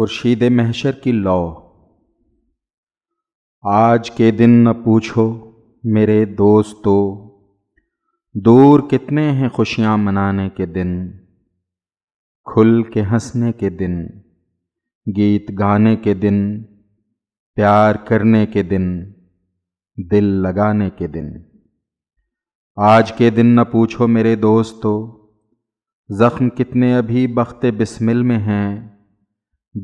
خورشید محشر کی لو آج کے دن نہ پوچھو میرے دوستو دور کتنے ہیں خوشیاں منانے کے دن کھل کے ہنسنے کے دن گیت گانے کے دن پیار کرنے کے دن دل لگانے کے دن آج کے دن نہ پوچھو میرے دوستو زخم کتنے ابھی بخت بسمل میں ہیں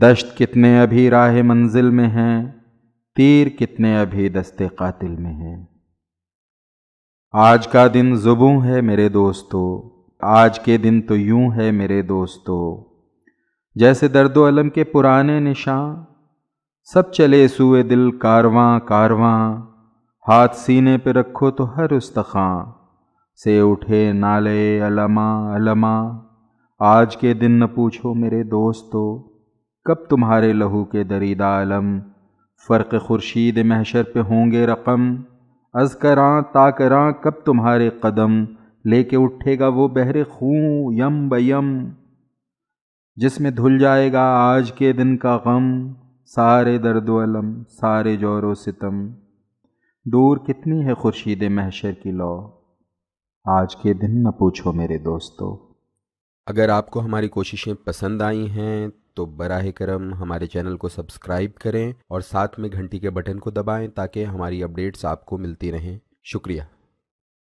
دشت کتنے ابھی راہ منزل میں ہیں تیر کتنے ابھی دستے قاتل میں ہیں آج کا دن زبوں ہے میرے دوستو آج کے دن تو یوں ہے میرے دوستو جیسے درد و علم کے پرانے نشاں سب چلے سوئے دل کارواں کارواں ہاتھ سینے پہ رکھو تو ہر استخاں سے اٹھے نالے علما علما آج کے دن نہ پوچھو میرے دوستو کب تمہارے لہو کے دریدہ عالم فرق خورشید محشر پہ ہوں گے رقم از کراں تا کراں کب تمہارے قدم لے کے اٹھے گا وہ بہرے خوں یم بیم جس میں دھل جائے گا آج کے دن کا غم سارے درد و علم سارے جور و ستم دور کتنی ہے خورشید محشر کی لو آج کے دن نہ پوچھو میرے دوستو اگر آپ کو ہماری کوششیں پسند آئی ہیں تو براہ کرم ہمارے چینل کو سبسکرائب کریں اور ساتھ میں گھنٹی کے بٹن کو دبائیں تاکہ ہماری اپڈیٹس آپ کو ملتی رہیں شکریہ